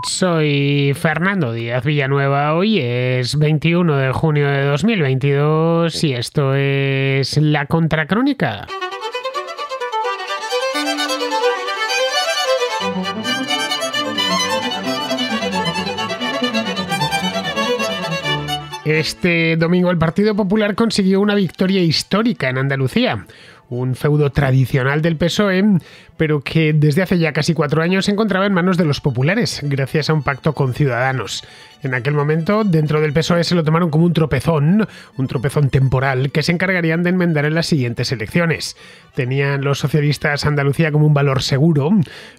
Soy Fernando Díaz Villanueva, hoy es 21 de junio de 2022 y esto es La Contracrónica. Este domingo el Partido Popular consiguió una victoria histórica en Andalucía, un feudo tradicional del PSOE, pero que desde hace ya casi cuatro años se encontraba en manos de los populares, gracias a un pacto con Ciudadanos. En aquel momento, dentro del PSOE se lo tomaron como un tropezón, un tropezón temporal, que se encargarían de enmendar en las siguientes elecciones. Tenían los socialistas Andalucía como un valor seguro,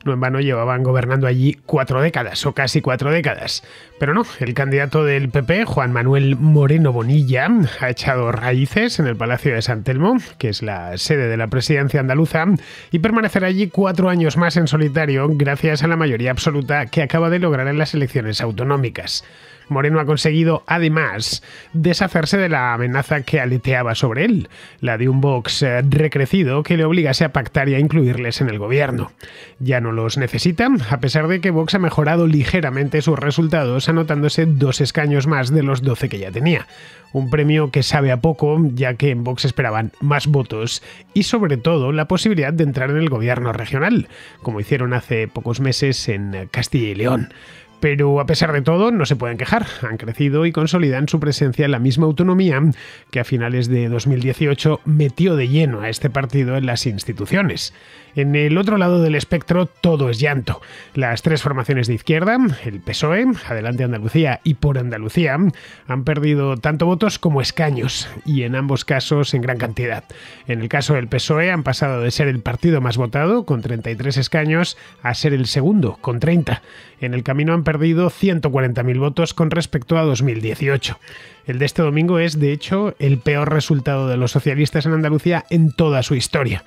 no en vano llevaban gobernando allí cuatro décadas, o casi cuatro décadas. Pero no, el candidato del PP, Juan Manuel Moreno Bonilla, ha echado raíces en el Palacio de San Telmo, que es la sede de la presidencia andaluza, y permanecerá allí cuatro años más en solitario gracias a la mayoría absoluta que acaba de lograr en las elecciones autonómicas. Moreno ha conseguido además deshacerse de la amenaza que aleteaba sobre él, la de un Vox eh, recrecido que le obligase a pactar y a incluirles en el gobierno. Ya no los necesitan a pesar de que Vox ha mejorado ligeramente sus resultados, anotándose dos escaños más de los 12 que ya tenía. Un premio que sabe a poco, ya que en Vox esperaban más votos y sobre todo la posibilidad de entrar en el gobierno regional, como hicieron hace pocos meses en Castilla y León. Pero a pesar de todo, no se pueden quejar. Han crecido y consolidan su presencia en la misma autonomía que a finales de 2018 metió de lleno a este partido en las instituciones. En el otro lado del espectro todo es llanto. Las tres formaciones de izquierda, el PSOE, Adelante Andalucía y Por Andalucía, han perdido tanto votos como escaños, y en ambos casos en gran cantidad. En el caso del PSOE han pasado de ser el partido más votado, con 33 escaños, a ser el segundo, con 30. En el camino han perdido perdido 140.000 votos con respecto a 2018. El de este domingo es, de hecho, el peor resultado de los socialistas en Andalucía en toda su historia.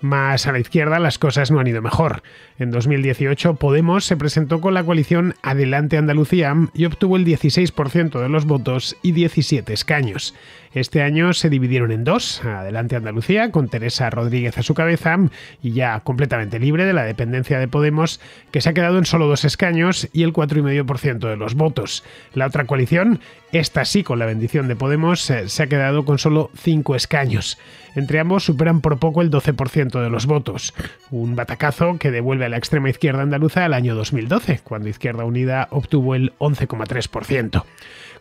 Más a la izquierda las cosas no han ido mejor. En 2018, Podemos se presentó con la coalición Adelante Andalucía y obtuvo el 16% de los votos y 17 escaños. Este año se dividieron en dos, Adelante Andalucía, con Teresa Rodríguez a su cabeza, y ya completamente libre de la dependencia de Podemos, que se ha quedado en solo dos escaños y el 4,5% de los votos. La otra coalición, esta sí con la bendición de Podemos, eh, se ha quedado con solo cinco escaños. Entre ambos superan por poco el 12% de los votos. Un batacazo que devuelve la extrema izquierda andaluza al año 2012, cuando Izquierda Unida obtuvo el 11,3%.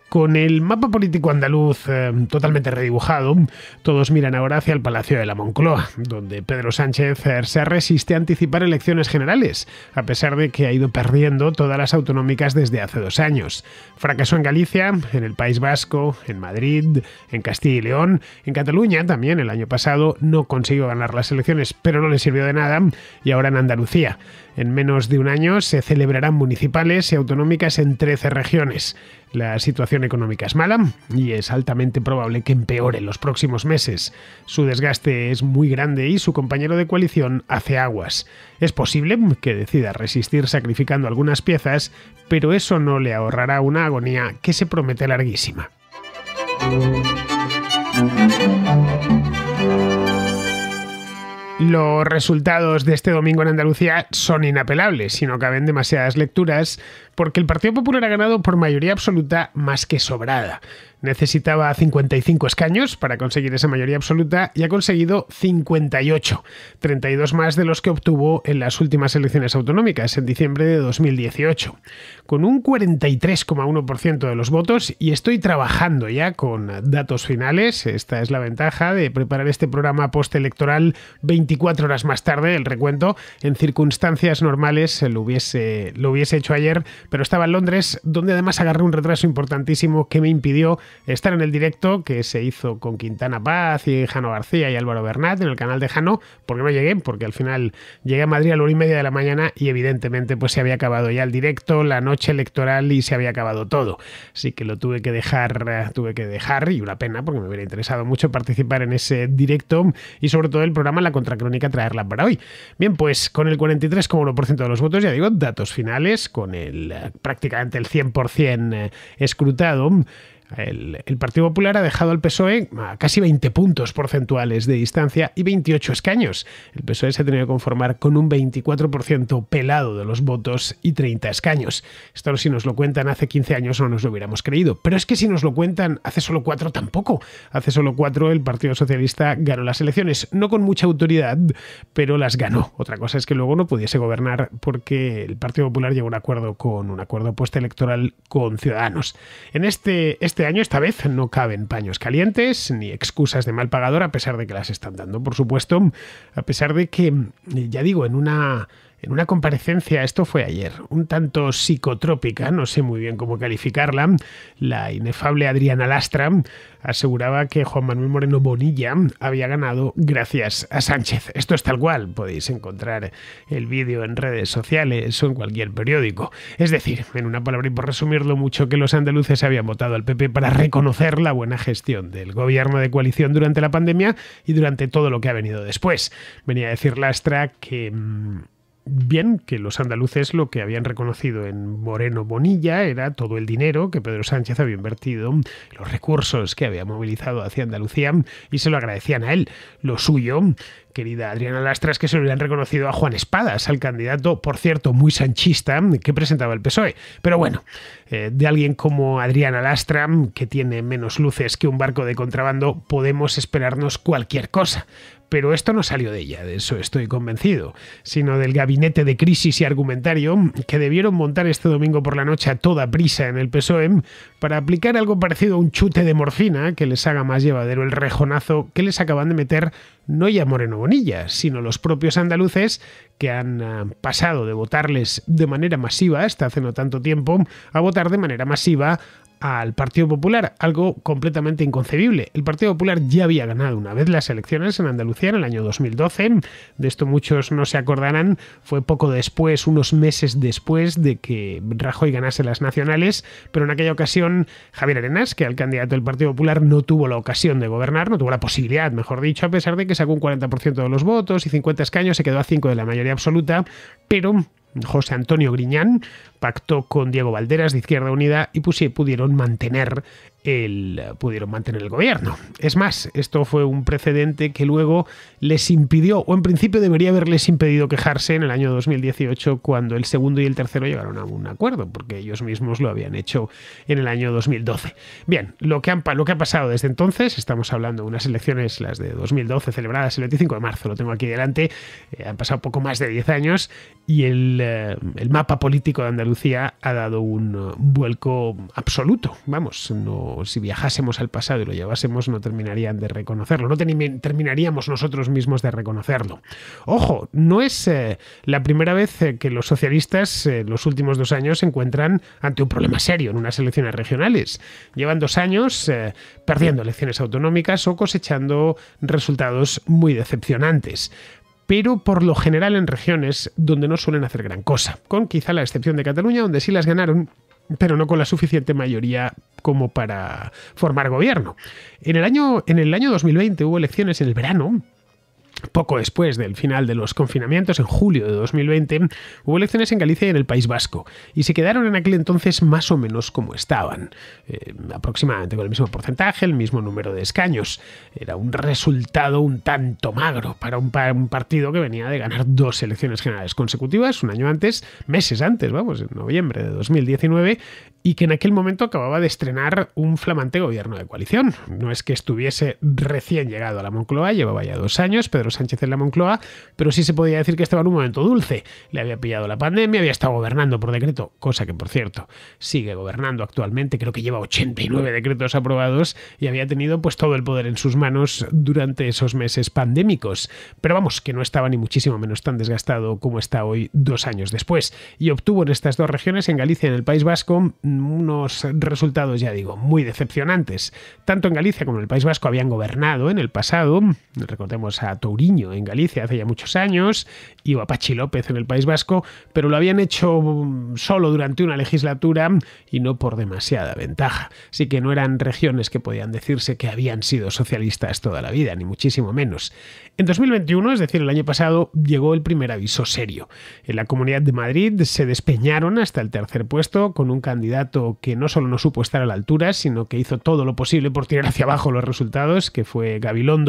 Con el mapa político andaluz eh, totalmente redibujado, todos miran ahora hacia el Palacio de la Moncloa, donde Pedro Sánchez eh, se resiste a anticipar elecciones generales, a pesar de que ha ido perdiendo todas las autonómicas desde hace dos años. Fracasó en Galicia, en el País Vasco, en Madrid, en Castilla y León, en Cataluña también el año pasado no consiguió ganar las elecciones, pero no le sirvió de nada, y ahora en Andalucía. En menos de un año se celebrarán municipales y autonómicas en 13 regiones. La situación económica es mala y es altamente probable que empeore en los próximos meses. Su desgaste es muy grande y su compañero de coalición hace aguas. Es posible que decida resistir sacrificando algunas piezas, pero eso no le ahorrará una agonía que se promete larguísima. Los resultados de este domingo en Andalucía son inapelables, sino no caben demasiadas lecturas, porque el Partido Popular ha ganado por mayoría absoluta más que sobrada necesitaba 55 escaños para conseguir esa mayoría absoluta y ha conseguido 58, 32 más de los que obtuvo en las últimas elecciones autonómicas en diciembre de 2018, con un 43,1% de los votos y estoy trabajando ya con datos finales, esta es la ventaja de preparar este programa postelectoral 24 horas más tarde, el recuento, en circunstancias normales lo hubiese, lo hubiese hecho ayer, pero estaba en Londres, donde además agarré un retraso importantísimo que me impidió estar en el directo que se hizo con Quintana Paz y Jano García y Álvaro Bernat en el canal de Jano, porque no llegué, porque al final llegué a Madrid a la una y media de la mañana y evidentemente pues se había acabado ya el directo, la noche electoral y se había acabado todo. Así que lo tuve que dejar, eh, tuve que dejar y una pena porque me hubiera interesado mucho participar en ese directo y sobre todo el programa La Contracrónica traerla para hoy. Bien, pues con el 43,1% de los votos, ya digo, datos finales, con el eh, prácticamente el 100% eh, escrutado, el, Partido Popular ha dejado al PSOE a casi 20 puntos porcentuales de distancia y 28 escaños. El PSOE se ha tenido que conformar con un 24% pelado de los votos y 30 escaños. Esto si nos lo cuentan hace 15 años no nos lo hubiéramos creído. Pero es que si nos lo cuentan hace solo 4 tampoco. Hace solo 4 el Partido Socialista ganó las elecciones. No con mucha autoridad, pero las ganó. Otra cosa es que luego no pudiese gobernar porque el Partido Popular llegó a un acuerdo con un acuerdo postelectoral con Ciudadanos. En este, este este año esta vez no caben paños calientes ni excusas de mal pagador a pesar de que las están dando, por supuesto, a pesar de que, ya digo, en una en una comparecencia, esto fue ayer, un tanto psicotrópica, no sé muy bien cómo calificarla, la inefable Adriana Lastra aseguraba que Juan Manuel Moreno Bonilla había ganado gracias a Sánchez. Esto es tal cual, podéis encontrar el vídeo en redes sociales o en cualquier periódico. Es decir, en una palabra y por resumirlo mucho, que los andaluces habían votado al PP para reconocer la buena gestión del gobierno de coalición durante la pandemia y durante todo lo que ha venido después. Venía a decir Lastra que... Mm, bien que los andaluces lo que habían reconocido en Moreno Bonilla era todo el dinero que Pedro Sánchez había invertido, los recursos que había movilizado hacia Andalucía y se lo agradecían a él. Lo suyo, querida Adriana es que se lo hubieran reconocido a Juan Espadas, al candidato, por cierto, muy sanchista que presentaba el PSOE. Pero bueno, eh, de alguien como Adriana Lastra, que tiene menos luces que un barco de contrabando, podemos esperarnos cualquier cosa. Pero esto no salió de ella, de eso estoy convencido, sino del gabinete de crisis y argumentario que debieron montar este domingo por la noche a toda prisa en el PSOE para aplicar algo parecido a un chute de morfina que les haga más llevadero el rejonazo que les acaban de meter no ya Moreno Bonilla, sino los propios andaluces que han ah, pasado de votarles de manera masiva, hasta hace no tanto tiempo, a votar de manera masiva al Partido Popular, algo completamente inconcebible. El Partido Popular ya había ganado una vez las elecciones en Andalucía en el año 2012, de esto muchos no se acordarán, fue poco después, unos meses después de que Rajoy ganase las nacionales, pero en aquella ocasión Javier Arenas, que era el candidato del Partido Popular, no tuvo la ocasión de gobernar, no tuvo la posibilidad, mejor dicho, a pesar de que sacó un 40% de los votos y 50 escaños, se quedó a 5 de la mayoría absoluta, pero José Antonio Griñán pactó con Diego Valderas de Izquierda Unida y pudieron mantener el, pudieron mantener el gobierno. Es más, esto fue un precedente que luego les impidió, o en principio debería haberles impedido quejarse en el año 2018 cuando el segundo y el tercero llegaron a un acuerdo, porque ellos mismos lo habían hecho en el año 2012. Bien, lo que, ha pasado desde entonces, estamos hablando de unas elecciones, las de 2012, celebradas el 25 de marzo, lo tengo aquí delante, eh, han pasado poco más de 10 años y eh, el, mapa político de Andalucía ha dado un eh, vuelco absoluto, vamos, no si viajásemos al pasado y lo llevásemos, no terminarían de reconocerlo, no terminaríamos nosotros mismos de reconocerlo. Ojo, no es eh, la primera vez eh, que los socialistas eh, los últimos dos años se encuentran ante un problema serio en unas elecciones regionales. Llevan dos años perdiendo elecciones autonómicas o cosechando resultados muy decepcionantes pero por lo general en regiones donde no suelen hacer gran cosa, con quizá la excepción de Cataluña, donde sí las ganaron pero no con la suficiente mayoría como para formar gobierno. En el año, en el año 2020 hubo elecciones en el verano poco después del final de los confinamientos, en julio de 2020, hubo elecciones en Galicia y en el País Vasco, y se quedaron en aquel entonces más o menos como estaban, eh, aproximadamente con el mismo porcentaje, el mismo número de escaños. Era un resultado un tanto magro para un, partido que venía de ganar dos elecciones generales consecutivas, un año antes, meses antes, vamos, en noviembre de 2019, y que en aquel momento acababa de estrenar un flamante gobierno de coalición. No es que estuviese recién llegado a la Moncloa, llevaba ya dos años, pero Sánchez en la Moncloa, pero sí se podía decir que estaba en un momento dulce. Le había pillado la pandemia, había estado gobernando por decreto, cosa que por cierto sigue gobernando actualmente, creo que lleva 89 decretos aprobados y había tenido pues todo el poder en sus manos durante esos meses pandémicos. Pero vamos, que no estaba ni muchísimo menos tan desgastado como está hoy dos años después. Y obtuvo en estas dos regiones, en Galicia y en el País Vasco, unos resultados, ya digo, muy decepcionantes. Tanto en Galicia como en el País Vasco habían gobernado en el pasado, recordemos a Tour en Galicia hace ya muchos años y Pachi López en el País Vasco, pero lo habían hecho mm, solo durante una legislatura y no por demasiada ventaja. Así que no eran regiones que podían decirse que habían sido socialistas toda la vida, ni muchísimo menos. En 2021, es decir, el año pasado, llegó el primer aviso serio. En la Comunidad de Madrid se despeñaron hasta el tercer puesto con un candidato que no solo no supo estar a la altura, sino que hizo todo lo posible por tirar hacia abajo los resultados, que fue Gabilondo,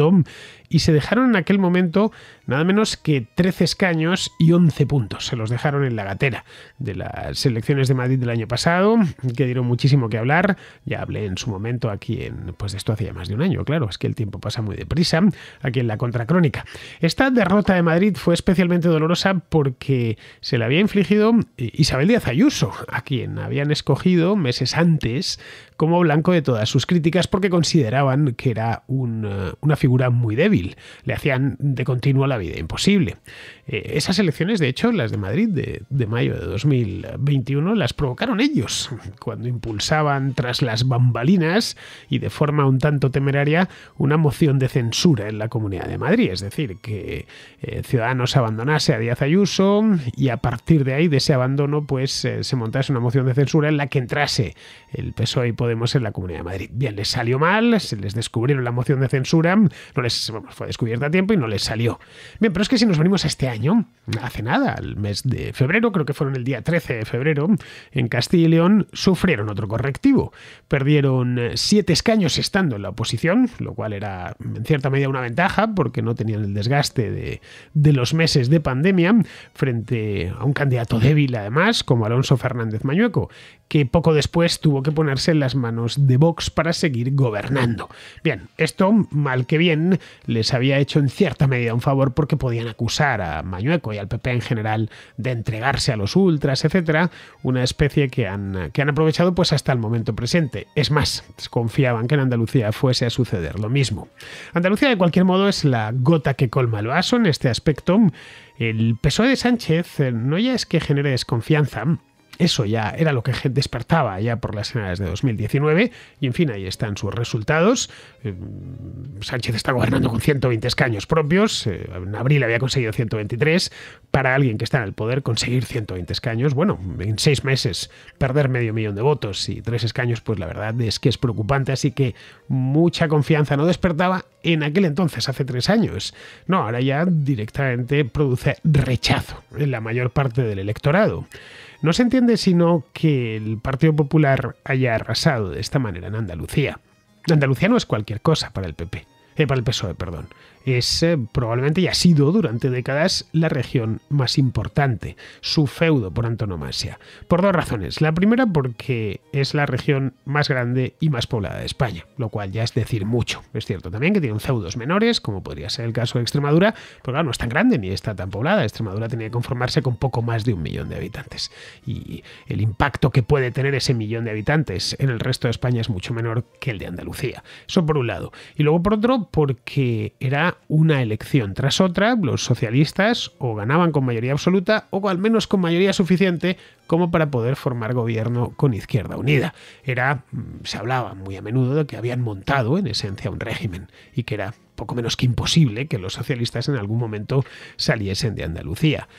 y se dejaron en aquel momento nada menos que 13 escaños y 11 puntos. Se los dejaron en la gatera de las elecciones de Madrid del año pasado, que dieron muchísimo que hablar. Ya hablé en su momento aquí en, pues esto hacía más de un año, claro, es que el tiempo pasa muy deprisa, aquí en la contracrónica. Esta derrota de Madrid fue especialmente dolorosa porque se la había infligido eh, Isabel Díaz Ayuso, a quien habían escogido meses antes como blanco de todas sus críticas porque consideraban que era eh, una figura muy débil. Le hacían de continuo la vida imposible. Eh, esas elecciones, de hecho, las de Madrid de, mayo de 2021, las provocaron ellos, cuando impulsaban tras las bambalinas y de forma un tanto temeraria una moción de censura en la Comunidad de Madrid, es decir, que eh, Ciudadanos abandonase a Díaz Ayuso y a partir de ahí, de ese abandono, pues eh, se montase una moción de censura en la que entrase el PSOE y Podemos en la Comunidad de Madrid. Bien, les salió mal, se les descubrieron la moción de censura, no les, fue descubierta a tiempo y no les salió. Bien, pero es que si nos venimos a este año, hace nada, el mes de febrero, creo que fueron el día 13 de febrero, en Castilla y León sufrieron otro correctivo. Perdieron eh, siete escaños estando en la oposición, lo cual era en cierta medida una ventaja porque no tenían el desgaste de, de los meses de pandemia frente a un candidato débil además como Alonso Fernández Mañueco, que poco después tuvo que ponerse en las manos de Vox para seguir gobernando. Bien, esto, mal que bien, les había hecho en cierta medida un favor porque podían acusar a Mañueco y al PP en general de entregarse a los ultras, etc., una especie que han, que han aprovechado pues hasta el momento presente. Es más, confiaban que en Andalucía fuese a suceder lo mismo. Andalucía, de cualquier modo, es la gota que colma el vaso en este aspecto. El PSOE de Sánchez eh, no ya es que genere desconfianza, eso ya era lo que despertaba ya por las semanas de 2019 y en fin, ahí están sus resultados. Eh, Sánchez está gobernando con 120 escaños propios, eh, en abril había conseguido 123, para alguien que está en el poder conseguir 120 escaños, bueno, en seis meses perder medio millón de votos y tres escaños, pues la verdad es que es preocupante, así que mucha confianza no despertaba en aquel entonces, hace tres años. No, ahora ya directamente produce rechazo en la mayor parte del electorado. No se entiende sino que el Partido Popular haya arrasado de esta manera en Andalucía. Andalucía no es cualquier cosa para el PP, eh, para el PSOE, perdón es eh, probablemente y ha sido durante décadas la región más importante, su feudo por antonomasia, por dos razones. La primera porque es la región más grande y más poblada de España, lo cual ya es decir mucho. Es cierto también que tienen feudos menores, como podría ser el caso de Extremadura, pero claro, no es tan grande ni está tan poblada. Extremadura tenía que conformarse con poco más de un millón de habitantes y el impacto que puede tener ese millón de habitantes en el resto de España es mucho menor que el de Andalucía. Eso por un lado. Y luego por otro porque era una elección tras otra, los socialistas o ganaban con mayoría absoluta o al menos con mayoría suficiente como para poder formar gobierno con Izquierda Unida. Era, mm, se hablaba muy a menudo de que habían montado en esencia un régimen y que era poco menos que imposible que los socialistas en algún momento saliesen de Andalucía.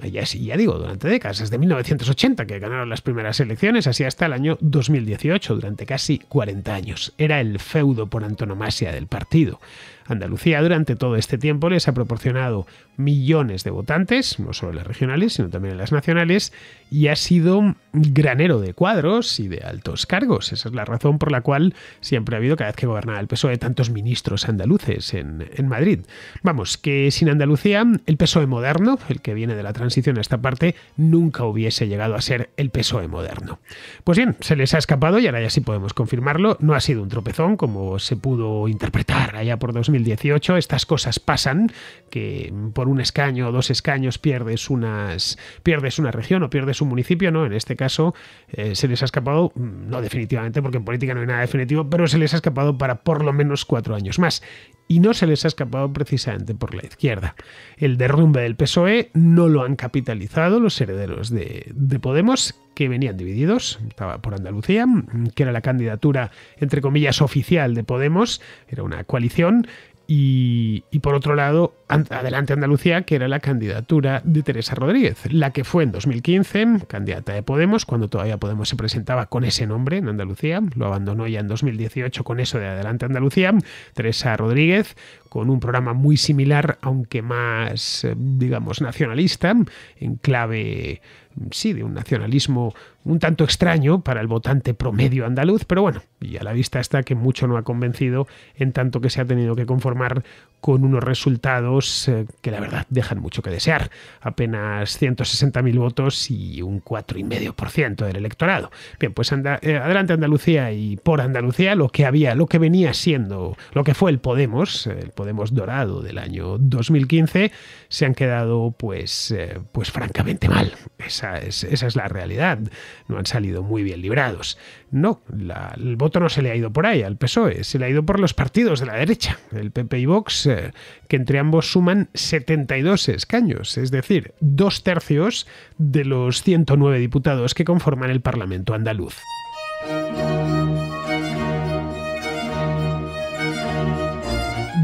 Em, ya, digo, durante décadas, desde 1980 que ganaron las primeras elecciones, así hasta el año 2018, durante casi 40 años. Era el feudo por antonomasia del partido. Andalucía durante todo este tiempo les ha proporcionado millones de votantes, no solo en las regionales, sino también en las nacionales, y ha sido granero de cuadros y de altos cargos. Esa es la razón por la cual siempre ha habido, cada vez que gobernaba el PSOE, tantos ministros andaluces en, en Madrid. Vamos, que sin Andalucía, el PSOE moderno, el que viene de la transición a esta parte, nunca hubiese llegado a ser el PSOE moderno. Pues bien, se les ha escapado y ahora ya sí podemos confirmarlo. No ha sido un tropezón como se pudo interpretar allá por dos 2018. Estas cosas pasan, que por un escaño o dos escaños pierdes, unas, pierdes una región o pierdes un municipio, ¿no? En este caso eh, se les ha escapado, mm, no definitivamente, porque en política no hay nada definitivo, pero se les ha escapado para por lo menos cuatro años más y no se les ha escapado precisamente por la izquierda. El derrumbe del PSOE no lo han capitalizado los herederos de, de, Podemos, que venían divididos, estaba por Andalucía, que era la candidatura, entre comillas, oficial de Podemos, era una coalición, y, por otro lado, Adelante Andalucía, que era la candidatura de Teresa Rodríguez, la que fue en 2015 candidata de Podemos, cuando todavía Podemos se presentaba con ese nombre en Andalucía, lo abandonó ya en 2018 con eso de Adelante Andalucía, Teresa Rodríguez, con un programa muy similar, aunque más, eh, digamos, nacionalista, en clave sí, de un nacionalismo un tanto extraño para el votante promedio andaluz, pero bueno, y a la vista está que mucho no ha convencido en tanto que se ha tenido que conformar con unos resultados eh, que la verdad dejan mucho que desear. Apenas 160.000 votos y un 4,5% del electorado. Bien, pues eh, adelante Andalucía y por Andalucía lo que había, lo que venía siendo, lo que fue el Podemos, el Podemos dorado del año 2015, se han quedado pues, eh, pues francamente mal. Esa es, esa es la realidad no han salido muy bien librados. No, el voto no se le ha ido por ahí al PSOE, se le ha ido por los partidos de la derecha, el PP y Vox, eh, que entre ambos suman 72 escaños, es decir, dos tercios de los 109 diputados que conforman el Parlamento andaluz.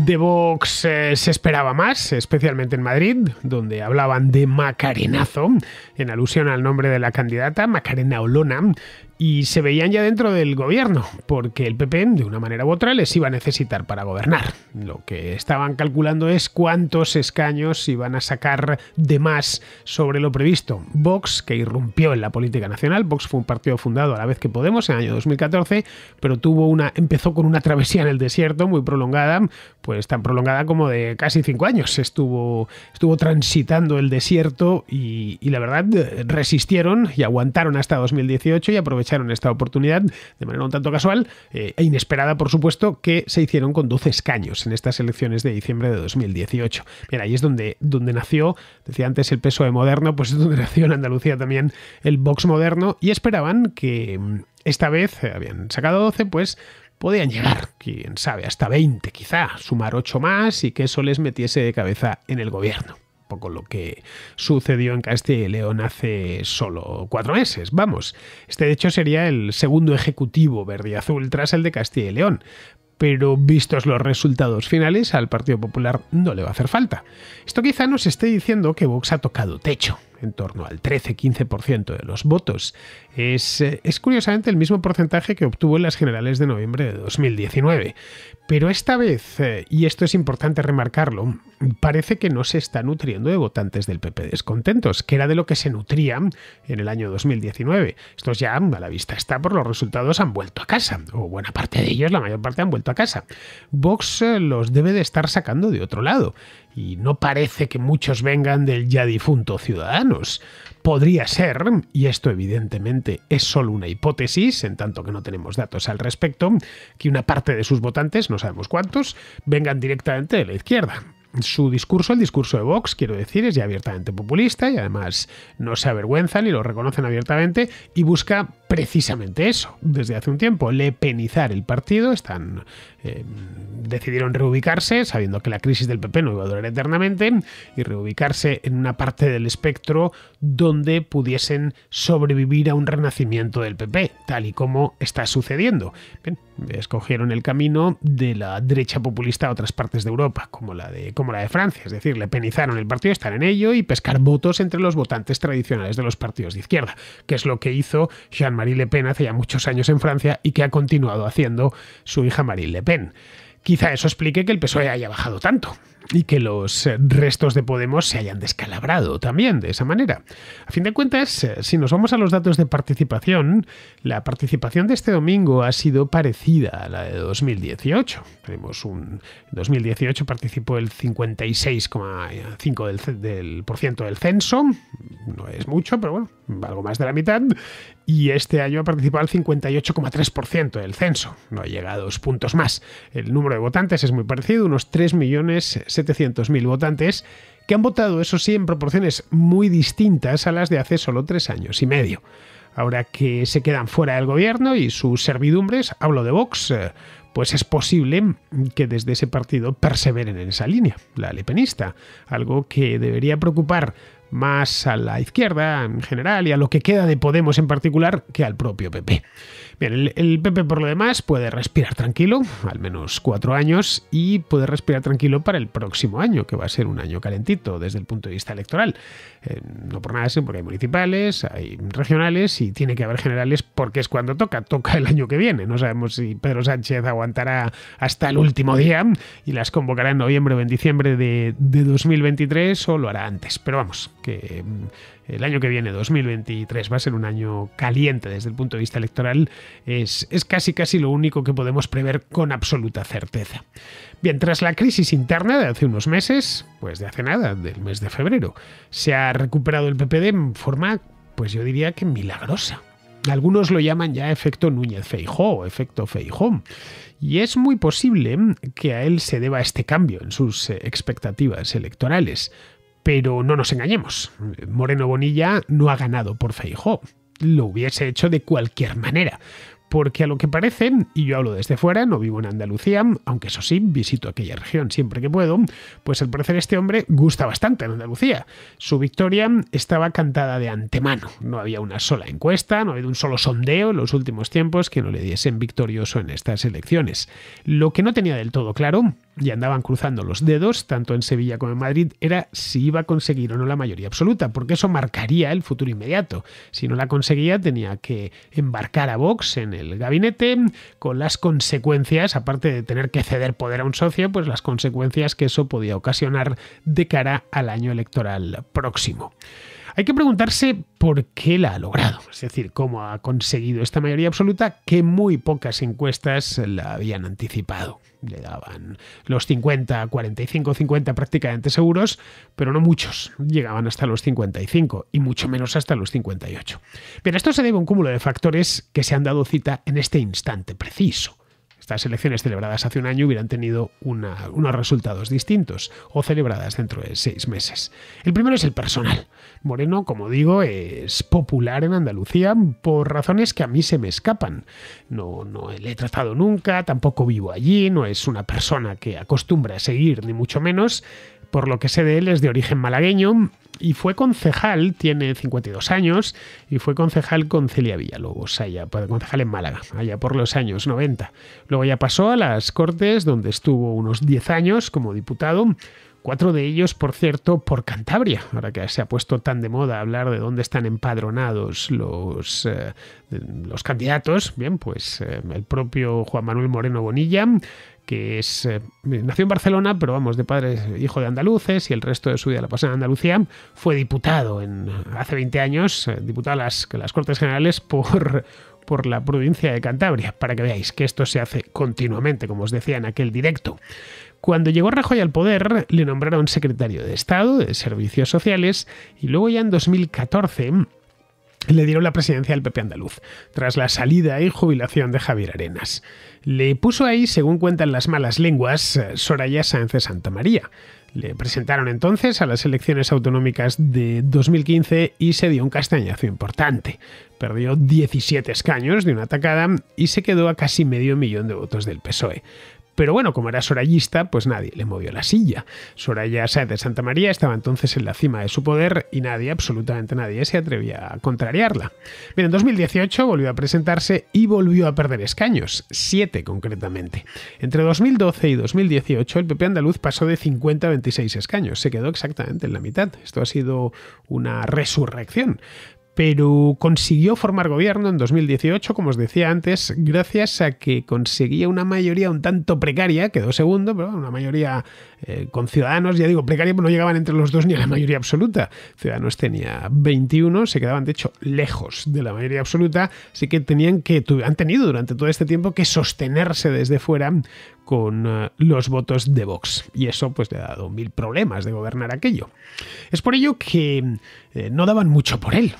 De Vox eh, se esperaba más, especialmente en Madrid, donde hablaban de Macarenazo, en alusión al nombre de la candidata, Macarena Olona, y se veían ya dentro del gobierno, porque el PP de una manera u otra les iba a necesitar para gobernar. Lo que estaban calculando es cuántos escaños iban a sacar de más sobre lo previsto. Vox, que irrumpió en la política nacional, Vox fue un partido fundado a la vez que Podemos en el año 2014, pero tuvo una empezó con una travesía en el desierto muy prolongada, pues tan prolongada como de casi cinco años. Estuvo, estuvo transitando el desierto y, y la verdad resistieron y aguantaron hasta 2018 y aprovecharon Echaron esta oportunidad de manera un tanto casual eh, e inesperada, por supuesto, que se hicieron con 12 escaños en estas elecciones de diciembre de 2018. Mira, ahí es donde, donde nació, decía antes, el PSOE moderno, pues es donde nació en Andalucía también el Vox moderno y esperaban que mm, esta vez, eh, habían sacado 12, pues podían llegar, quién sabe, hasta 20 quizá, sumar 8 más y que eso les metiese de cabeza en el gobierno poco lo que sucedió en Castilla y León hace solo cuatro meses. Vamos, este de hecho sería el segundo ejecutivo verde y azul tras el de Castilla y León, pero vistos los resultados finales, al Partido Popular no le va a hacer falta. Esto quizá nos esté diciendo que Vox ha tocado techo en torno al 13-15% de los votos. Es, eh, es curiosamente el mismo porcentaje que obtuvo en las generales de noviembre de 2019. Pero esta vez, eh, y esto es importante remarcarlo, parece que no se está nutriendo de votantes del PP descontentos, que era de lo que se nutrían en el año 2019. Estos ya a la vista está por los resultados han vuelto a casa, o buena parte de ellos, la mayor parte han vuelto a casa. Vox eh, los debe de estar sacando de otro lado, y no parece que muchos vengan del ya difunto ciudadano Podría ser, y esto evidentemente es solo una hipótesis, en tanto que no tenemos datos al respecto, que una parte de sus votantes, no sabemos cuántos, vengan directamente de la izquierda su discurso, el discurso de Vox, quiero decir, es ya abiertamente populista y además no se avergüenzan y lo reconocen abiertamente y busca precisamente eso desde hace un tiempo, lepenizar el partido, están eh, decidieron reubicarse, sabiendo que la crisis del PP no iba a durar eternamente, y reubicarse en una parte del espectro donde pudiesen sobrevivir a un renacimiento del PP, tal y como está sucediendo. escogieron el camino de la derecha populista a otras partes de Europa, como la de, como la de Francia, es decir, le penizaron el partido, estar en ello y pescar votos entre los votantes tradicionales de los partidos de izquierda, que es lo que hizo Jean-Marie Le Pen hace ya muchos años en Francia y que ha continuado haciendo su hija Marie Le Pen. Quizá eso explique que el PSOE haya bajado tanto y que los eh, restos de Podemos se hayan descalabrado también de esa manera. A fin de cuentas, eh, si nos vamos a los datos de participación, la participación de este domingo ha sido parecida a la de 2018. Tenemos un 2018 participó el 56,5 del, del censo, no es mucho, pero bueno, algo más de la mitad, y este año ha participado el 58,3% del censo, no ha a dos puntos más. El número de votantes es muy parecido, unos 3 millones 700.000 votantes que han votado, eso sí, en proporciones muy distintas a las de hace solo tres años y medio. Ahora que se quedan fuera del gobierno y sus servidumbres, hablo de Vox, eh, pues es posible que desde ese partido perseveren en esa línea, la lepenista, algo que debería preocupar más a la izquierda en general y a lo que queda de Podemos en particular que al propio PP. Bien, el, PP, por lo demás puede respirar tranquilo, al menos cuatro años, y puede respirar tranquilo para el próximo año, que va a ser un año calentito desde el punto de vista electoral. Eh, no por nada, porque hay municipales, hay regionales y tiene que haber generales porque es cuando toca, toca el año que viene. No sabemos si Pedro Sánchez aguantará hasta el último día y las convocará en noviembre o en diciembre de 2023 o lo hará antes. Pero vamos, que el año que viene, 2023, va a ser un año caliente desde el punto de vista electoral, es, es casi casi lo único que podemos prever con absoluta certeza. Bien, tras la crisis interna de hace unos meses, pues de hace nada, del mes de febrero, se ha recuperado el PPD en forma, pues yo diría que milagrosa. Algunos lo llaman ya efecto Núñez Feijó, efecto Feijón. Y es muy posible que a él se deba este cambio en sus eh, expectativas electorales. Pero no nos engañemos, Moreno Bonilla no ha ganado por Feijó. Lo hubiese hecho de cualquier manera, porque a lo que parecen, y yo hablo desde fuera, no vivo en Andalucía, aunque eso sí, visito aquella región siempre que puedo, pues al parecer este hombre gusta bastante en Andalucía. Su victoria estaba cantada de antemano, no había una sola encuesta, no había un solo sondeo en los últimos tiempos que no le diesen victorioso en estas elecciones. Lo que no tenía del todo claro y andaban cruzando los dedos, tanto en Sevilla como en Madrid, era si iba a conseguir o no la mayoría absoluta, porque eso marcaría el futuro inmediato. Si no la conseguía, tenía que embarcar a Vox en el gabinete, con las consecuencias, aparte de tener que ceder poder a un socio, pues las consecuencias que eso podía ocasionar de cara al año electoral próximo. Hay que preguntarse por qué la ha logrado, es decir, cómo ha conseguido esta mayoría absoluta que muy pocas encuestas la habían anticipado. Le daban los 50, 45, 50 prácticamente seguros, pero no muchos llegaban hasta los 55 y mucho menos hasta los 58. Pero esto se debe a un cúmulo de factores que se han dado cita en este instante preciso. Estas elecciones celebradas hace un año hubieran tenido unos resultados distintos o celebradas dentro de seis meses. El primero es el personal. Moreno, como digo, es popular en Andalucía por razones que a mí se me escapan. No, no le he tratado nunca, tampoco vivo allí, no es una persona que acostumbra a seguir, ni mucho menos por lo que sé de él es de origen malagueño y fue concejal, tiene 52 años, y fue concejal con Celia Villalobos, allá, pues, concejal en Málaga, allá por los años 90. Luego ya pasó a las Cortes, donde estuvo unos 10 años como diputado, cuatro de ellos, por cierto, por Cantabria, ahora que se ha puesto tan de moda hablar de dónde están empadronados los, eh, los candidatos. Bien, pues eh, el propio Juan Manuel Moreno Bonilla, que es, eh, nació en Barcelona, pero vamos, de padre hijo de andaluces y el resto de su vida la pasó en Andalucía, fue diputado en, hace 20 años, eh, diputado a las, Cortes Generales por, por la provincia de Cantabria, para que veáis que esto se hace continuamente, como os decía en aquel directo. Cuando llegó Rajoy al poder, le nombraron secretario de Estado de Servicios Sociales y luego ya en 2014 le dieron la presidencia al PP andaluz, tras la salida y jubilación de Javier Arenas. Le puso ahí, según cuentan las malas lenguas, eh, Soraya Sáenz Santa María. Le presentaron entonces a las elecciones autonómicas de 2015 y se dio un castañazo importante. Perdió 17 escaños de una atacada y se quedó a casi medio millón de votos del PSOE. Pero bueno, como era sorayista, pues nadie le movió la silla. Soraya Sáez de Santa María estaba entonces en la cima de su poder y nadie, absolutamente nadie, se atrevía a contrariarla. Bien, en 2018 volvió a presentarse y volvió a perder escaños, siete concretamente. Entre 2012 y 2018 el PP andaluz pasó de 50 a 26 escaños, se quedó exactamente en la mitad. Esto ha sido una resurrección pero consiguió formar gobierno en 2018, como os decía antes, gracias a que conseguía una mayoría un tanto precaria, quedó segundo, pero una mayoría eh, con ciudadanos, ya digo, precaria, pero no llegaban entre los dos ni a la mayoría absoluta. Ciudadanos tenía 21, se quedaban de hecho lejos de la mayoría absoluta, así que tenían que, han tenido durante todo este tiempo que sostenerse desde fuera con eh, los votos de Vox. Y eso pues le ha dado mil problemas de gobernar aquello. Es por ello que eh, no daban mucho por él.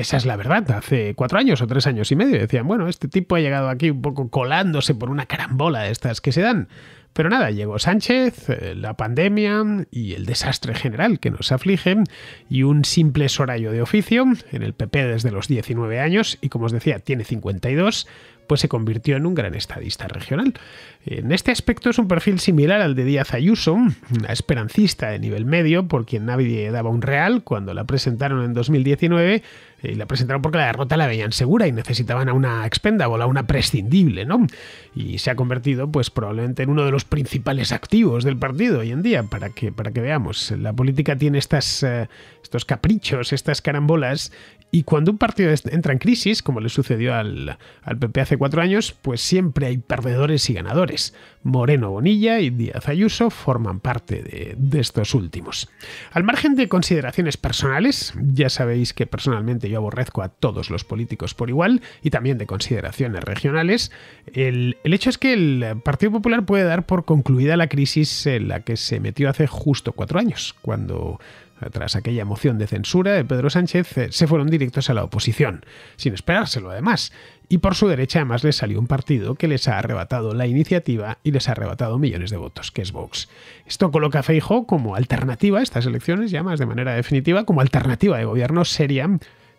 Esa es la verdad. Hace cuatro años o tres años y medio decían, bueno, este tipo ha llegado aquí un poco colándose por una carambola de estas que se dan. Pero nada, llegó Sánchez, eh, la pandemia y el desastre general que nos aflige y un simple sorayo de oficio en el PP desde los 19 años y como os decía tiene 52 pues se convirtió en un gran estadista regional. En este aspecto es un perfil similar al de Díaz Ayuso, una esperancista de nivel medio por quien nadie daba un real cuando la presentaron en 2019 eh, y la presentaron porque la derrota la veían segura y necesitaban a una expendable, a una prescindible, ¿no? Y se ha convertido pues probablemente en uno de los principales activos del partido hoy en día, para que, para que veamos. La política tiene estas, eh, estos caprichos, estas carambolas y cuando un partido entra en crisis, como le sucedió al, al PP hace cuatro años, pues siempre hay perdedores y ganadores. Moreno Bonilla y Díaz Ayuso forman parte de, estos últimos. Al margen de consideraciones personales, ya sabéis que personalmente yo aborrezco a todos los políticos por igual y también de consideraciones regionales, el, el hecho es que el Partido Popular puede dar por concluida la crisis en la que se metió hace justo cuatro años, cuando tras aquella moción de censura de Pedro Sánchez, eh, se fueron directos a la oposición, sin esperárselo además, y por su derecha además les salió un partido que les ha arrebatado la iniciativa y les ha arrebatado millones de votos, que es Vox. Esto coloca a Feijo como alternativa a estas elecciones, ya más de manera definitiva, como alternativa de gobierno seria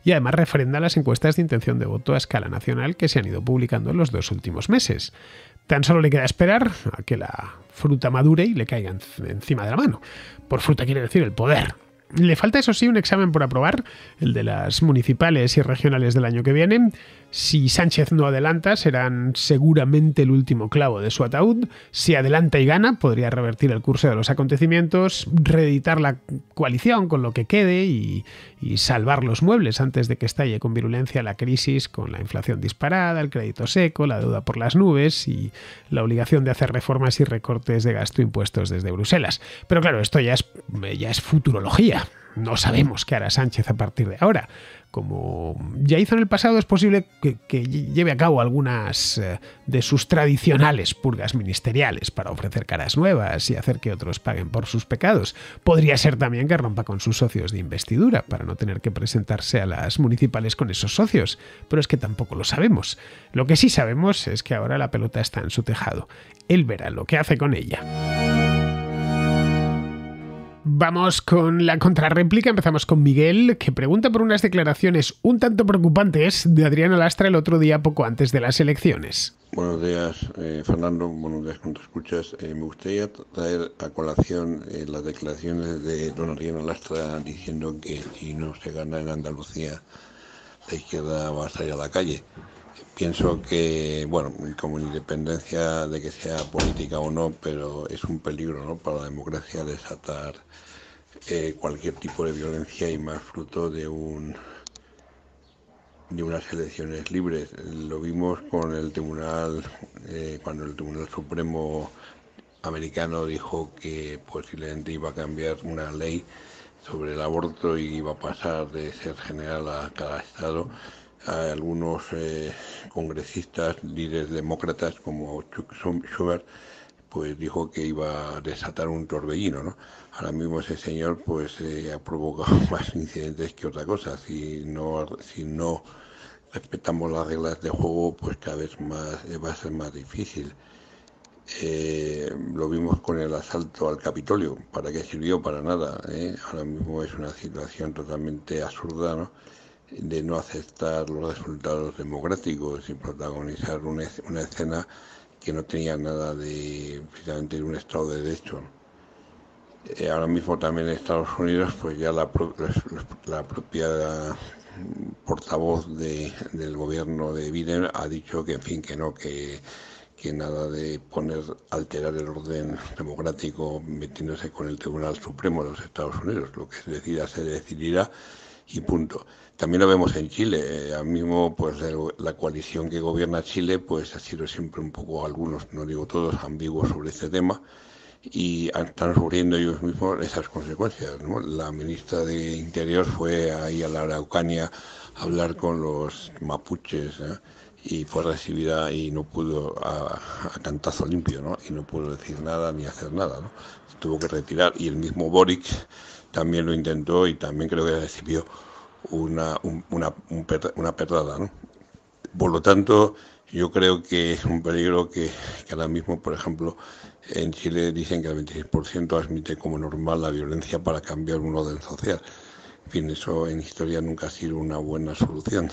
y además refrenda las encuestas de intención de voto a escala nacional que se han ido publicando en los dos últimos meses. Tan solo le queda esperar a que la fruta madure y le caigan encima de la mano. Por fruta quiere decir el poder, le falta, eso sí, un examen por aprobar, el de las municipales y regionales del año que viene, si Sánchez no adelanta, serán seguramente el último clavo de su ataúd. Si adelanta y gana, podría revertir el curso de los acontecimientos, reeditar la coalición con lo que quede y, salvar los muebles antes de que estalle con virulencia la crisis con la inflación disparada, el crédito seco, la deuda por las nubes y la obligación de hacer reformas y recortes de gasto impuestos desde Bruselas. Pero claro, esto ya es, ya es futurología. No sabemos qué hará Sánchez a partir de ahora como ya hizo en el pasado, es posible que, lleve a cabo algunas eh, de sus tradicionales purgas ministeriales para ofrecer caras nuevas y hacer que otros paguen por sus pecados. Podría ser también que rompa con sus socios de investidura para no tener que presentarse a las municipales con esos socios, pero es que tampoco lo sabemos. Lo que sí sabemos es que ahora la pelota está en su tejado. Él verá lo que hace con ella. Vamos con la contrarréplica. Empezamos con Miguel, que pregunta por unas declaraciones un tanto preocupantes de Adrián Lastra el otro día, poco antes de las elecciones. Buenos días, eh, Fernando. Buenos días, cuando escuchas. Eh, me gustaría traer a colación eh, las declaraciones de don Adriano Lastra diciendo que si no se gana en Andalucía, la izquierda va a salir a la calle. Pienso que, bueno, como independencia de que sea política o no, pero es un peligro para la democracia desatar eh, cualquier tipo de violencia y más fruto de un de unas elecciones libres. Lo vimos con el tribunal, eh, cuando el Tribunal Supremo americano dijo que posiblemente iba a cambiar una ley sobre el aborto y iba a pasar de ser general a cada estado algunos eh, congresistas, líderes demócratas como Chuck Schubert, pues dijo que iba a desatar un torbellino, ¿no? Ahora mismo ese señor pues eh, ha provocado más incidentes que otra cosa. Si no, si no respetamos las reglas de juego, pues cada vez más eh, va a ser más difícil. lo vimos con el asalto al Capitolio, ¿para qué sirvió? Para nada. Ahora mismo es una situación totalmente absurda, ¿no? de no aceptar los resultados democráticos y protagonizar una, escena que no tenía nada de, finalmente, un Estado de Derecho. Eh, ahora mismo también en Estados Unidos, pues ya la, la, propia portavoz del gobierno de Biden ha dicho que, en fin, que no, que, que nada de poner, alterar el orden democrático metiéndose con el Tribunal Supremo de los Estados Unidos. Lo que se decida se decidirá y punto. También lo vemos en Chile. Eh, ahora mismo, pues la coalición que gobierna Chile, pues ha sido siempre un poco algunos, no digo todos, ambiguos sobre este tema y están sufriendo ellos mismos esas consecuencias. La ministra de Interior fue ahí a la Araucanía a hablar con los mapuches ¿eh? y fue recibida y no pudo a, a, cantazo limpio, ¿no? y no pudo decir nada ni hacer nada. ¿no? tuvo que retirar y el mismo Boric también lo intentó y también creo que recibió una, un, una, ¿no? Por lo tanto, yo creo que es un peligro que, ahora mismo, por ejemplo, en Chile dicen que el 26% admite como normal la violencia para cambiar un orden social. En fin, eso en historia nunca ha sido una buena solución.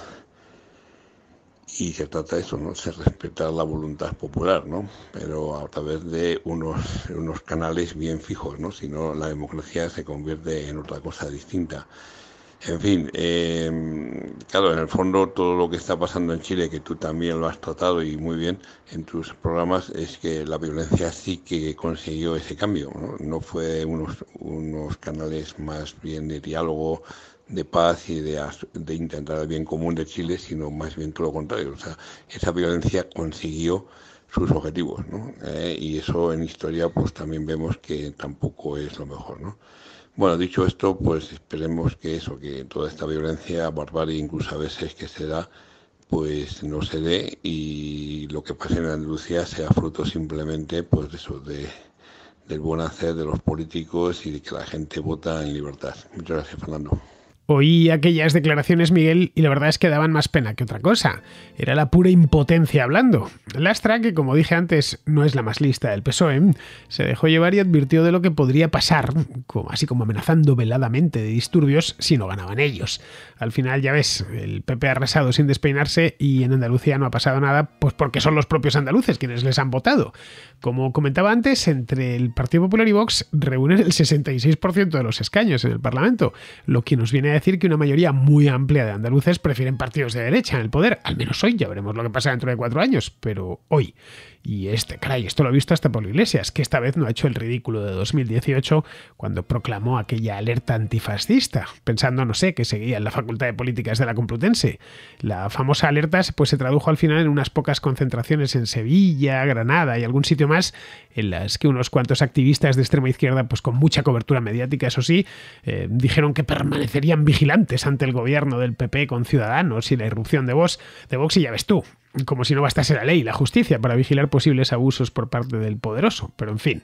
Y se trata de eso, ¿no? Se respetar la voluntad popular, ¿no? Pero a través de unos, unos canales bien fijos, ¿no? Si no, la democracia se convierte en otra cosa distinta. En fin, em, claro, en el fondo todo lo que está pasando en Chile, que tú también lo has tratado y muy bien en tus programas, es que la violencia sí que consiguió ese cambio. No, no fue unos, canales más bien de diálogo, de paz y de, de, intentar el bien común de Chile, sino más bien todo lo contrario. O sea, esa violencia consiguió sus objetivos, ¿no? Eh, y eso en historia pues también vemos que tampoco es lo mejor, ¿no? Bueno, dicho esto, pues esperemos que eso, que toda esta violencia, barbarie, incluso a veces que se da, pues no se dé y lo que pase en Andalucía sea fruto simplemente pues de eso, del buen hacer de los políticos y de que la gente vota en libertad. Muchas gracias, Fernando. Oí aquellas declaraciones, Miguel, y la verdad es que daban más pena que otra cosa. Era la pura impotencia hablando. Lastra, que como dije antes, no es la más lista del PSOE, se dejó llevar y advirtió de lo que podría pasar, así como amenazando veladamente de disturbios si no ganaban ellos. Al final, ya ves, el PP ha rezado sin despeinarse y en Andalucía no ha pasado nada, pues porque son los propios andaluces quienes les han votado. Como comentaba antes, entre el Partido Popular y Vox reúnen el 66% de los escaños en el Parlamento, lo que nos viene a decir que una mayoría muy amplia de andaluces prefieren partidos de derecha en el poder, al menos hoy, ya veremos lo que pasa dentro de cuatro años, pero hoy. Y este, caray, esto lo he visto hasta por Iglesias, que esta vez no ha hecho el ridículo de 2018 cuando proclamó aquella alerta antifascista, pensando, no sé, que seguía en la Facultad de Políticas de la Complutense. La famosa alerta pues, se tradujo al final en unas pocas concentraciones en Sevilla, Granada y algún sitio más, en las que unos cuantos activistas de extrema izquierda, pues con mucha cobertura mediática, eso sí, eh, dijeron que permanecerían vigilantes ante el gobierno del PP con Ciudadanos y la irrupción de Vox, de Vox y ya ves tú, como si no bastase la ley y la justicia para vigilar posibles abusos por parte del poderoso. Pero en fin,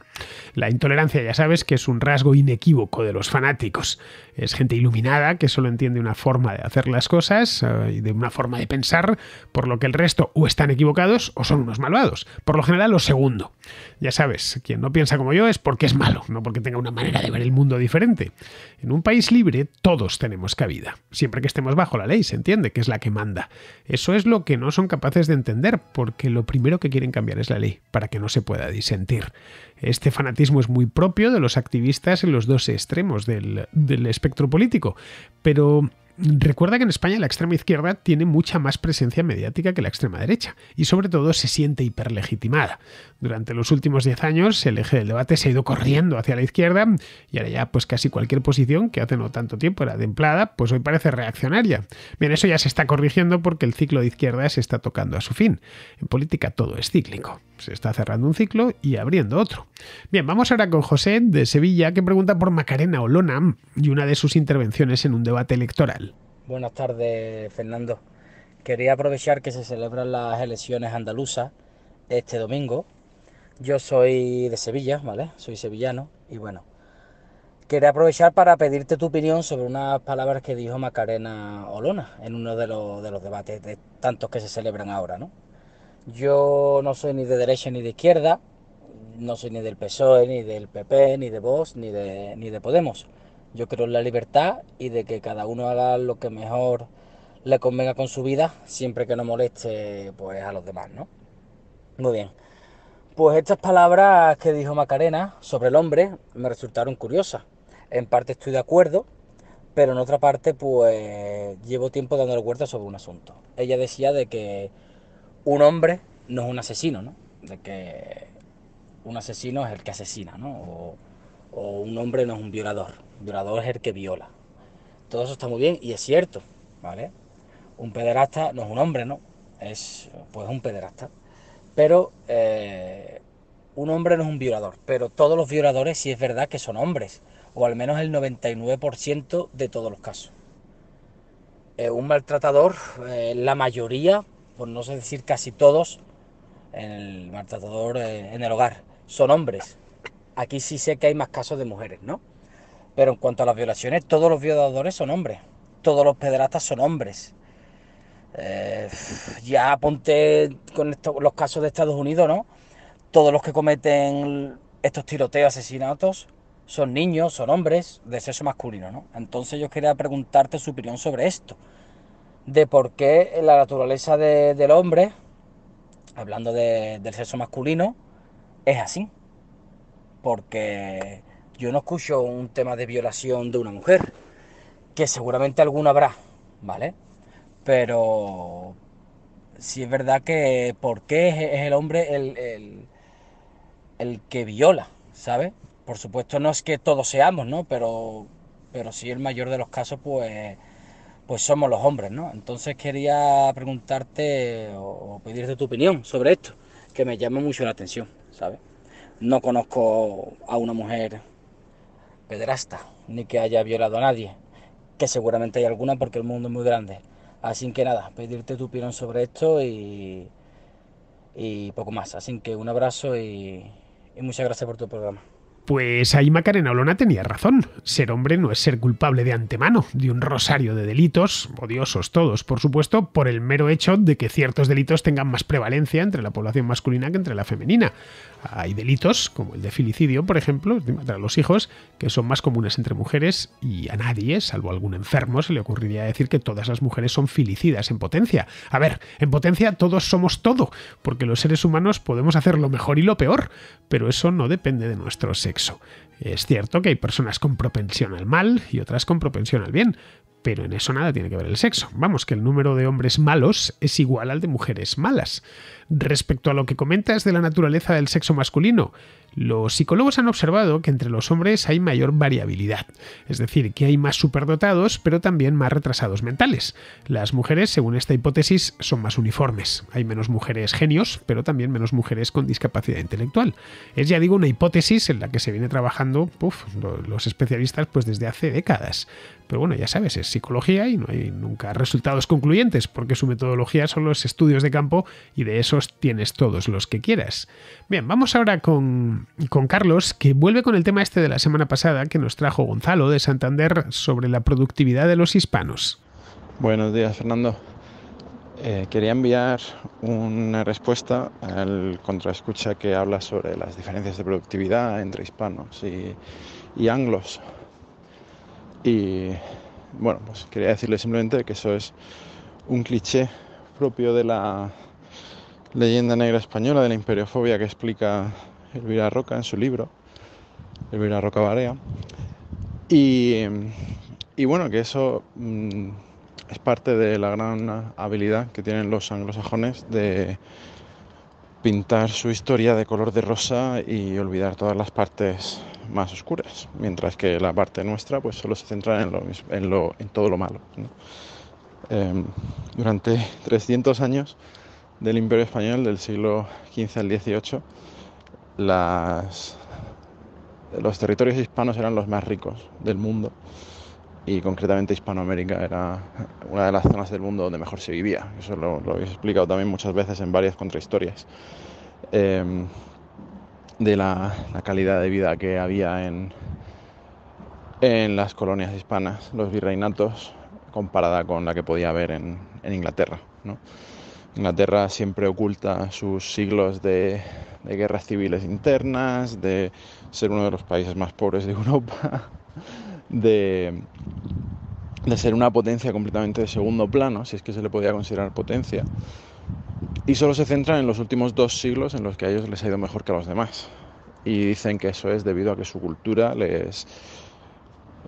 la intolerancia ya sabes que es un rasgo inequívoco de los fanáticos. Es gente iluminada que solo entiende una forma de hacer las cosas eh, y de una forma de pensar, por lo que el resto o están equivocados o son unos malvados. Por lo general, lo segundo. Ya sabes, quien no piensa como yo es porque es malo, no porque tenga una manera de ver el mundo diferente. En un país libre todos tenemos cabida, siempre que estemos bajo la ley, se entiende que es la que manda. Eso es lo que no son capaces de entender, porque lo primero que quieren cambiar es la ley, para que no se pueda disentir. Este fanatismo es muy propio de los activistas en los dos extremos del, del espectro político, pero Recuerda que en España la extrema izquierda tiene mucha más presencia mediática que la extrema derecha y sobre todo se siente hiperlegitimada. Durante los últimos 10 años el eje del debate se ha ido corriendo hacia la izquierda y ahora ya pues casi cualquier posición que hace no tanto tiempo era templada, pues hoy parece reaccionaria. Bien, eso ya se está corrigiendo porque el ciclo de izquierda se está tocando a su fin. En política todo es cíclico se está cerrando un ciclo y abriendo otro. Bien, vamos ahora con José de Sevilla que pregunta por Macarena Olona y una de sus intervenciones en un debate electoral. Buenas tardes, Fernando. Quería aprovechar que se celebran las elecciones andaluzas este domingo. Yo soy de Sevilla, ¿vale? Soy sevillano y bueno, quería aprovechar para pedirte tu opinión sobre unas palabras que dijo Macarena Olona en uno de los, de los debates de tantos que se celebran ahora, ¿no? Yo no soy ni de derecha ni de izquierda, no soy ni del PSOE, ni del PP, ni de Vox, ni de, ni de Podemos. Yo creo en la libertad y de que cada uno haga lo que mejor le convenga con su vida, siempre que no moleste pues, a los demás, ¿no? Muy bien. Pues estas palabras que dijo Macarena sobre el hombre me resultaron curiosas. En parte estoy de acuerdo, pero en otra parte pues llevo tiempo dando vueltas sobre un asunto. Ella decía de que un hombre no es un asesino, ¿no? De que un asesino es el que asesina, ¿no? O, un hombre no es un violador, un violador es el que viola. Todo eso está muy bien y es cierto, ¿vale? Un pederasta no es un hombre, ¿no? Es pues un pederasta. Pero eh, un hombre no es un violador, pero todos los violadores sí es verdad que son hombres, o al menos el 99% de todos los casos. Eh, un maltratador, eh, la mayoría por no sé decir casi todos, en el maltratador eh, en el hogar, son hombres. Aquí sí sé que hay más casos de mujeres, ¿no? Pero en cuanto a las violaciones, todos los violadores son hombres, todos los pederastas son hombres. Eh, ya apunté con los casos de Estados Unidos, ¿no? Todos los que cometen estos tiroteos, asesinatos, son niños, son hombres de sexo masculino, ¿no? Entonces yo quería preguntarte su opinión sobre esto de por qué la naturaleza del hombre, hablando del sexo masculino, es así. Porque yo no escucho un tema de violación de una mujer, que seguramente alguna habrá, ¿vale? Pero sí es verdad que por qué es, el hombre el, el, que viola, ¿sabes? Por supuesto no es que todos seamos, ¿no? Pero, pero sí el mayor de los casos, pues pues somos los hombres, ¿no? Entonces quería preguntarte o, pedirte tu opinión sobre esto, que me llama mucho la atención, ¿sabes? No conozco a una mujer pedrasta, ni que haya violado a nadie, que seguramente hay alguna porque el mundo es muy grande. Así que nada, pedirte tu opinión sobre esto y, y poco más. Así que un abrazo y muchas gracias por tu programa. Pues ahí Macarena Olona tenía razón. Ser hombre no es ser culpable de antemano de un rosario de delitos, odiosos todos, por supuesto, por el mero hecho de que ciertos delitos tengan más prevalencia entre la población masculina que entre la femenina. Hay delitos, como el de filicidio, por ejemplo, de matar a los hijos, que son más comunes entre mujeres y a nadie, salvo algún enfermo, se le ocurriría decir que todas las mujeres son filicidas en potencia. A ver, en potencia todos somos todo, porque los seres humanos podemos hacer lo mejor y lo peor, pero eso no depende de nuestro sexo. sexo Es cierto que hay personas con propensión al mal y otras con propensión al bien, pero en eso nada tiene que ver el sexo. Vamos, que el número de hombres malos es igual al de mujeres malas. Respecto a lo que comentas de la naturaleza del sexo masculino, los psicólogos han observado que entre los hombres hay mayor variabilidad, es decir, que hay más superdotados, pero también más retrasados mentales. Las mujeres, según esta hipótesis, son más uniformes. Hay menos mujeres genios, pero también menos mujeres con discapacidad intelectual. Es, ya digo, una hipótesis en la que se viene trabajando los especialistas pues desde hace décadas. Pero bueno, ya sabes, es psicología y no hay nunca resultados concluyentes, porque su metodología son los estudios de campo y de esos tienes todos los que quieras. Bien, vamos ahora con, con Carlos, que vuelve con el tema este de la semana pasada que nos trajo Gonzalo de Santander sobre la productividad de los hispanos. Buenos días, Fernando. Eh, quería enviar una respuesta al contraescucha que habla sobre las diferencias de productividad entre hispanos y, anglos. Y bueno, pues quería decirle simplemente que eso es un cliché propio de la leyenda negra española de la imperiofobia que explica Elvira Roca en su libro, Elvira Roca Barea. Y, bueno, que eso mm, es parte de la gran habilidad que tienen los anglosajones de pintar su historia de color de rosa y olvidar todas las partes más oscuras, mientras que la parte nuestra pues solo se centra en, todo lo malo. Em, durante 300 años del Imperio Español, del siglo XV al XVIII, los territorios hispanos eran los más ricos del mundo y concretamente Hispanoamérica era una de las zonas del mundo donde mejor se vivía. Eso lo, lo habéis explicado también muchas veces en varias contrahistorias. Em, de la, calidad de vida que había en, en las colonias hispanas, los virreinatos, comparada con la que podía haber en, en Inglaterra. Inglaterra siempre oculta sus siglos de, de, guerras civiles internas, de ser uno de los países más pobres de Europa, de, ser una potencia completamente de segundo plano, si es que se le podía considerar potencia, y solo se centran en los últimos dos siglos en los que a ellos les ha ido mejor que a los demás. Y dicen que eso es debido a que su cultura les,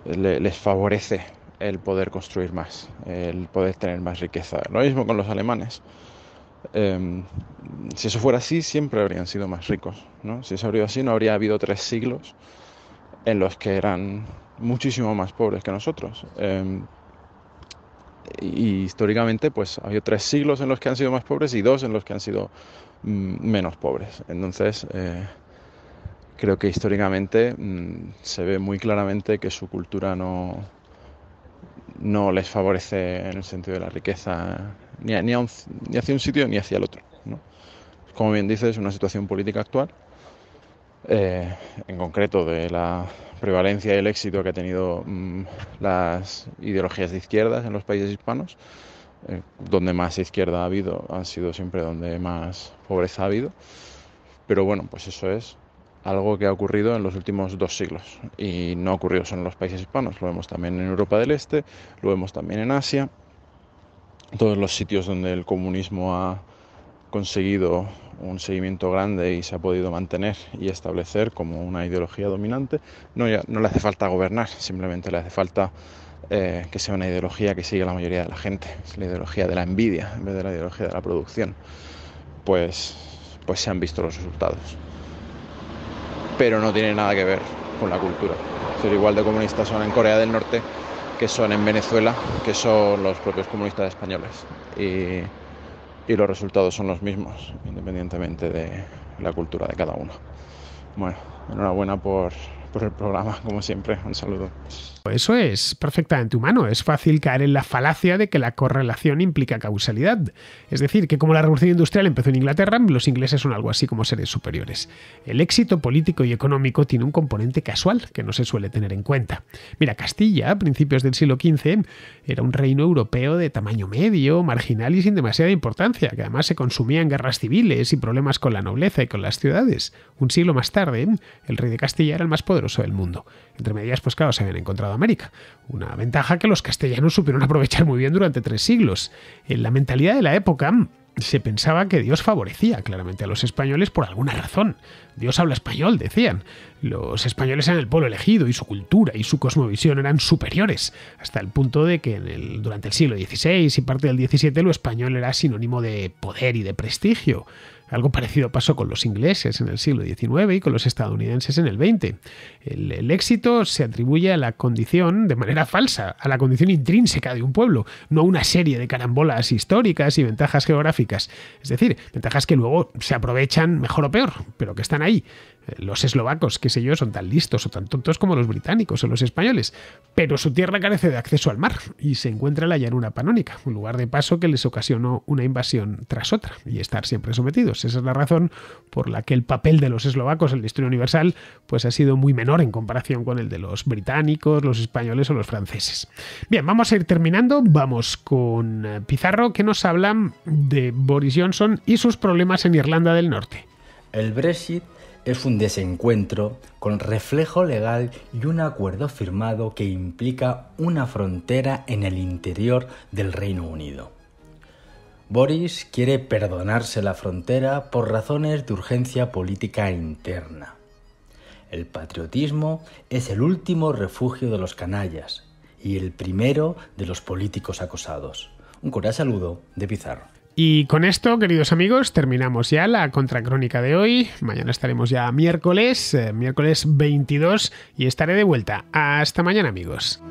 les, favorece el poder construir más, el poder tener más riqueza. Lo mismo con los alemanes. Em, si eso fuera así, siempre habrían sido más ricos. ¿no? Si eso habría sido así, no habría habido tres siglos en los que eran muchísimo más pobres que nosotros. Em, y históricamente pues ha habido tres siglos en los que han sido más pobres y dos en los que han sido mm, menos pobres. Entonces eh, creo que históricamente mm, se ve muy claramente que su cultura no, no les favorece en el sentido de la riqueza ni, hacia un sitio ni hacia el otro. Como bien dices, una situación política actual, eh, en concreto de la prevalencia y el éxito que ha tenido mm, las ideologías de izquierdas en los países hispanos. Eh, donde más izquierda ha habido, han sido siempre donde más pobreza ha habido. Pero bueno, pues eso es algo que ha ocurrido en los últimos dos siglos y no ha ocurrido solo en los países hispanos, lo vemos también en Europa del Este, lo vemos también en Asia, todos los sitios donde el comunismo ha conseguido un seguimiento grande y se ha podido mantener y establecer como una ideología dominante, no, no le hace falta gobernar, simplemente le hace falta eh, que sea una ideología que siga la mayoría de la gente, es la ideología de la envidia en vez de la ideología de la producción, pues, pues se han visto los resultados. Pero no tiene nada que ver con la cultura. Ser igual de comunistas son en Corea del Norte que son en Venezuela, que son los propios comunistas españoles y los resultados son los mismos, independientemente de la cultura de cada uno. Bueno, enhorabuena por por el programa, como siempre. Un saludo. Eso es perfectamente humano. Es fácil caer en la falacia de que la correlación implica causalidad. Es decir, que como la revolución industrial empezó en Inglaterra, los ingleses son algo así como seres superiores. El éxito político y económico tiene un componente casual que no se suele tener en cuenta. Mira, Castilla, a principios del siglo XV, era un reino europeo de tamaño medio, marginal y sin demasiada importancia, que además se consumía en guerras civiles y problemas con la nobleza y con las ciudades. Un siglo más tarde, el rey de Castilla era el más poderoso del mundo. Entre medias, pues claro, se habían encontrado América, una ventaja que los castellanos supieron aprovechar muy bien durante tres siglos. En la mentalidad de la época, se pensaba que Dios favorecía claramente a los españoles por alguna razón. Dios habla español, decían. Los españoles eran el pueblo elegido y su cultura y su cosmovisión eran superiores, hasta el punto de que durante el siglo XVI y parte del XVII lo español era sinónimo de poder y de prestigio. Algo parecido pasó con los ingleses en el siglo XIX y con los estadounidenses en el XX. El, éxito se atribuye a la condición, de manera falsa, a la condición intrínseca de un pueblo, no a una serie de carambolas históricas y ventajas geográficas. Es decir, ventajas que luego se aprovechan mejor o peor, pero que están ahí. Eh, los eslovacos, qué sé yo, son tan listos o tan tontos como los británicos o los españoles, pero su tierra carece de acceso al mar y se encuentra en la llanura panónica, un lugar de paso que les ocasionó una invasión tras otra y estar siempre sometidos. Esa es la razón por la que el papel de los eslovacos en la historia universal pues ha sido muy menor en comparación con el de los británicos, los españoles o los franceses. Bien, vamos a ir terminando, vamos con eh, Pizarro que nos habla de Boris Johnson y sus problemas en Irlanda del Norte. El Brexit es un desencuentro con reflejo legal y un acuerdo firmado que implica una frontera en el interior del Reino Unido. Boris quiere perdonarse la frontera por razones de urgencia política interna. El patriotismo es el último refugio de los canallas y el primero de los políticos acosados. Un cordial saludo de Pizarro. Y con esto, queridos amigos, terminamos ya la contracrónica de hoy. Mañana estaremos ya miércoles, eh, miércoles 22, y estaré de vuelta. Hasta mañana, amigos.